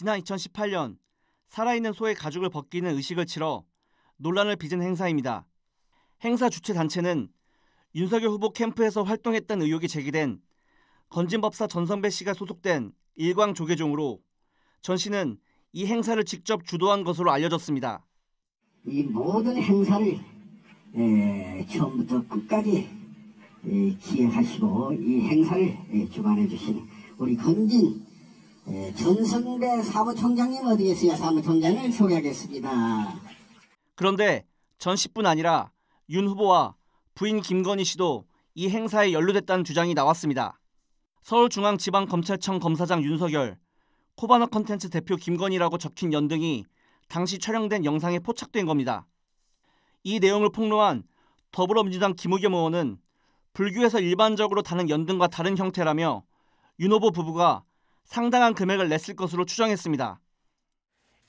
지난 2018년 살아있는 소의 가죽을 벗기는 의식을 치러 논란을 빚은 행사입니다. 행사 주최 단체는 윤석열 후보 캠프에서 활동했던 의혹이 제기된 건진법사 전성배 씨가 소속된 일광 조계종으로 전 씨는 이 행사를 직접 주도한 것으로 알려졌습니다. 이 모든 행사를 에, 처음부터 끝까지 에, 기획하시고 이 행사를 에, 주관해 주신 우리 건진 예, 전승배 사무총장님 어디 계세요? 사무총장을 소개하겠습니다. 그런데 전시뿐 아니라 윤 후보와 부인 김건희 씨도 이 행사에 연루됐다는 주장이 나왔습니다. 서울중앙지방검찰청 검사장 윤석열, 코바나 컨텐츠 대표 김건희라고 적힌 연등이 당시 촬영된 영상에 포착된 겁니다. 이 내용을 폭로한 더불어민주당 김우겸 의원은 불교에서 일반적으로 다는 연등과 다른 형태라며 윤 후보 부부가 상당한 금액을 냈을 것으로 추정했습니다.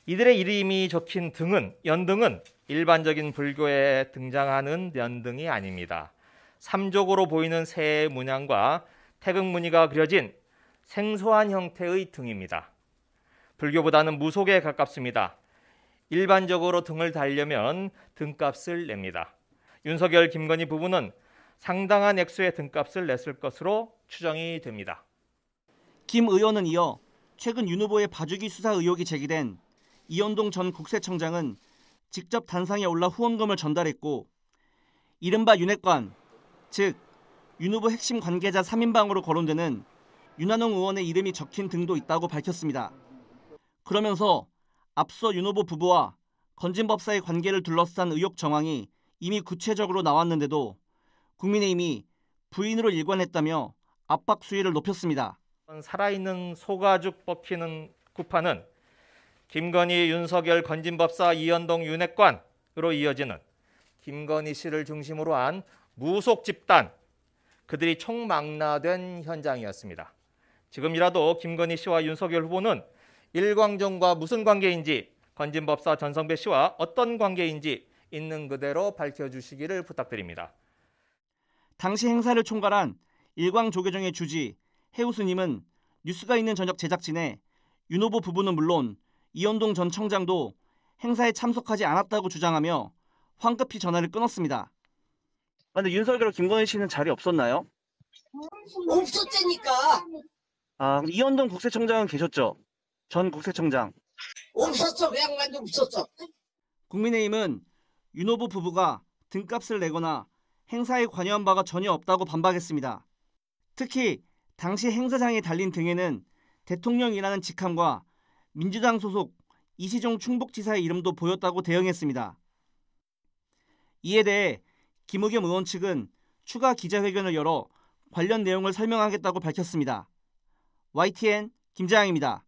이들의 이름이 적힌 등은 연등은 일반적인 불교에 등장하는 연등이 아닙니다. 삼족으로 보이는 새 문양과 태극 무늬가 그려진 생소한 형태의 등입니다. 불교보다는 무속에 가깝습니다. 일반적으로 등을 달려면 등값을 냅니다. 윤석열, 김건희 부부는 상당한 액수의 등값을 냈을 것으로 추정이 됩니다. 김 의원은 이어 최근 윤 후보의 봐주기 수사 의혹이 제기된 이현동 전 국세청장은 직접 단상에 올라 후원금을 전달했고 이른바 윤핵관, 즉 윤 후보 핵심 관계자 3인방으로 거론되는 윤한홍 의원의 이름이 적힌 등도 있다고 밝혔습니다. 그러면서 앞서 윤 후보 부부와 건진법사의 관계를 둘러싼 의혹 정황이 이미 구체적으로 나왔는데도 국민의힘이 부인으로 일관했다며 압박 수위를 높였습니다. 살아있는 소가죽 버히는 구판은 김건희, 윤석열, 건진법사, 이현동, 윤핵관으로 이어지는 김건희 씨를 중심으로 한 무속 집단 그들이 총망라된 현장이었습니다. 지금이라도 김건희 씨와 윤석열 후보는 일광정과 무슨 관계인지 건진법사 전성배 씨와 어떤 관계인지 있는 그대로 밝혀주시기를 부탁드립니다. 당시 행사를 총괄한 일광조계종의 주지 해우스님은 뉴스가 있는 저녁 제작진에 윤 후보 부부는 물론 이현동 전 청장도 행사에 참석하지 않았다고 주장하며 황급히 전화를 끊었습니다. 그런데 아, 윤석열 김건희 씨는 자리 없었나요? 없었다니까. 아 이현동 국세청장은 계셨죠? 전 국세청장. 없었어 그 양반도 없었어. 국민의힘은 윤 후보 부부가 등값을 내거나 행사에 관여한 바가 전혀 없다고 반박했습니다. 특히 당시 행사장에 달린 등에는 대통령이라는 직함과 민주당 소속 이시종 충북지사의 이름도 보였다고 대응했습니다. 이에 대해 김우겸 의원 측은 추가 기자회견을 열어 관련 내용을 설명하겠다고 밝혔습니다. YTN 김재영입니다